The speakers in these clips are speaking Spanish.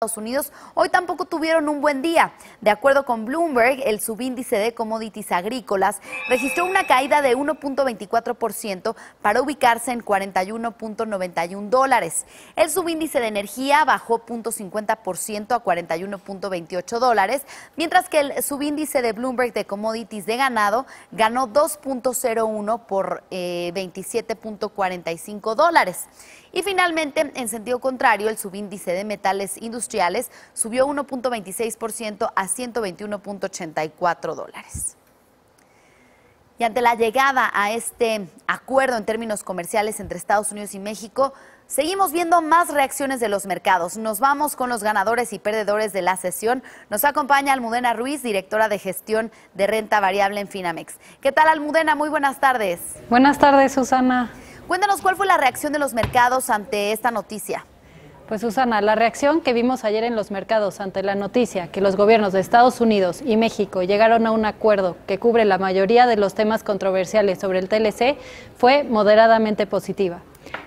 Estados Unidos hoy tampoco tuvieron un buen día. De acuerdo con Bloomberg, el subíndice de commodities agrícolas registró una caída de 1.24% para ubicarse en 41.91 dólares. El subíndice de energía bajó 0.50% a 41.28 dólares, mientras que el subíndice de Bloomberg de commodities de ganado ganó 2.01 por 27.45 eh, dólares. Y finalmente, en sentido contrario, el subíndice de metales industriales subió 1.26% a 121.84 dólares. Y ante la llegada a este acuerdo en términos comerciales entre Estados Unidos y México, seguimos viendo más reacciones de los mercados. Nos vamos con los ganadores y perdedores de la sesión. Nos acompaña Almudena Ruiz, directora de gestión de renta variable en Finamex. ¿Qué tal, Almudena? Muy buenas tardes. Buenas tardes, Susana. Cuéntanos cuál fue la reacción de los mercados ante esta noticia. Pues Susana, la reacción que vimos ayer en los mercados ante la noticia que los gobiernos de Estados Unidos y México llegaron a un acuerdo que cubre la mayoría de los temas controversiales sobre el TLC fue moderadamente positiva.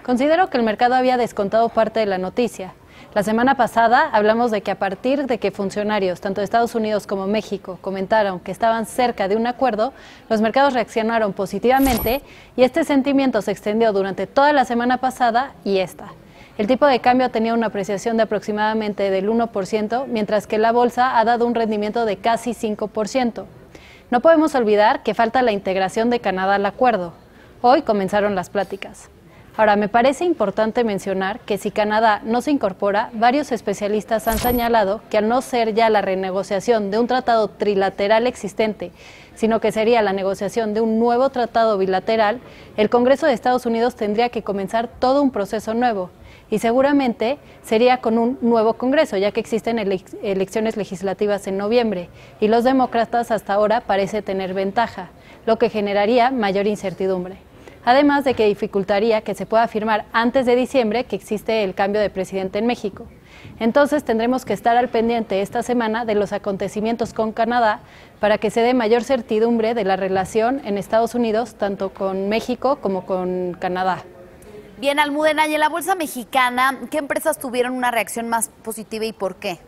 Considero que el mercado había descontado parte de la noticia. La semana pasada hablamos de que a partir de que funcionarios tanto de Estados Unidos como México comentaron que estaban cerca de un acuerdo, los mercados reaccionaron positivamente y este sentimiento se extendió durante toda la semana pasada y esta. El tipo de cambio tenía una apreciación de aproximadamente del 1%, mientras que la bolsa ha dado un rendimiento de casi 5%. No podemos olvidar que falta la integración de Canadá al acuerdo. Hoy comenzaron las pláticas. Ahora, me parece importante mencionar que si Canadá no se incorpora, varios especialistas han señalado que al no ser ya la renegociación de un tratado trilateral existente, sino que sería la negociación de un nuevo tratado bilateral, el Congreso de Estados Unidos tendría que comenzar todo un proceso nuevo, y seguramente sería con un nuevo Congreso, ya que existen elecciones legislativas en noviembre y los demócratas hasta ahora parece tener ventaja, lo que generaría mayor incertidumbre. Además de que dificultaría que se pueda afirmar antes de diciembre que existe el cambio de presidente en México. Entonces tendremos que estar al pendiente esta semana de los acontecimientos con Canadá para que se dé mayor certidumbre de la relación en Estados Unidos, tanto con México como con Canadá. Bien, Almudena, y en la Bolsa Mexicana, ¿qué empresas tuvieron una reacción más positiva y por qué?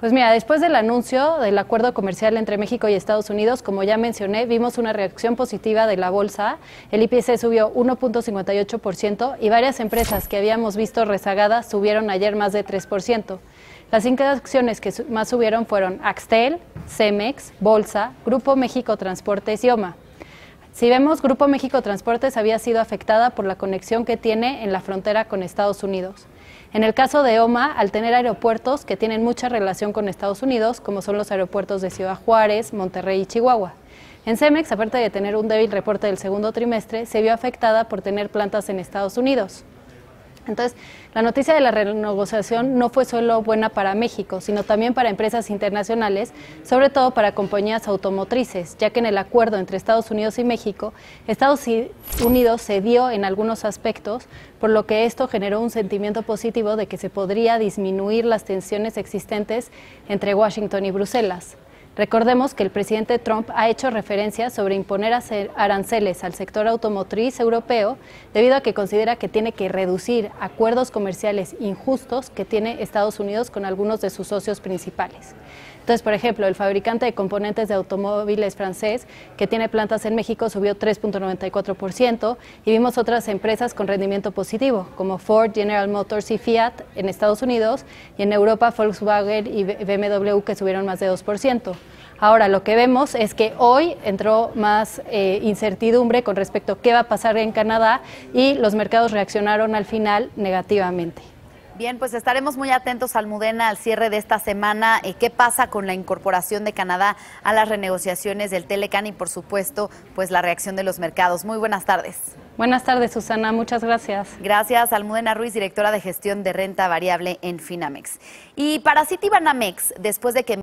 Pues mira, después del anuncio del acuerdo comercial entre México y Estados Unidos, como ya mencioné, vimos una reacción positiva de la bolsa. El IPC subió 1.58% y varias empresas que habíamos visto rezagadas subieron ayer más de 3%. Las cinco acciones que más subieron fueron Axtel, Cemex, Bolsa, Grupo México Transportes y OMA. Si vemos, Grupo México Transportes había sido afectada por la conexión que tiene en la frontera con Estados Unidos. En el caso de OMA, al tener aeropuertos que tienen mucha relación con Estados Unidos, como son los aeropuertos de Ciudad Juárez, Monterrey y Chihuahua. En Cemex, aparte de tener un débil reporte del segundo trimestre, se vio afectada por tener plantas en Estados Unidos. Entonces, la noticia de la renegociación no fue solo buena para México, sino también para empresas internacionales, sobre todo para compañías automotrices, ya que en el acuerdo entre Estados Unidos y México, Estados Unidos cedió en algunos aspectos, por lo que esto generó un sentimiento positivo de que se podría disminuir las tensiones existentes entre Washington y Bruselas. Recordemos que el presidente Trump ha hecho referencia sobre imponer aranceles al sector automotriz europeo debido a que considera que tiene que reducir acuerdos comerciales injustos que tiene Estados Unidos con algunos de sus socios principales. Entonces, por ejemplo, el fabricante de componentes de automóviles francés que tiene plantas en México subió 3.94% y vimos otras empresas con rendimiento positivo, como Ford, General Motors y Fiat en Estados Unidos y en Europa Volkswagen y BMW que subieron más de 2%. Ahora, lo que vemos es que hoy entró más eh, incertidumbre con respecto a qué va a pasar en Canadá y los mercados reaccionaron al final negativamente. Bien, pues estaremos muy atentos, Almudena, al cierre de esta semana. Eh, ¿Qué pasa con la incorporación de Canadá a las renegociaciones del Telecan y, por supuesto, pues la reacción de los mercados? Muy buenas tardes. Buenas tardes, Susana. Muchas gracias. Gracias, Almudena Ruiz, directora de gestión de renta variable en Finamex. Y para Citibanamex, después de que...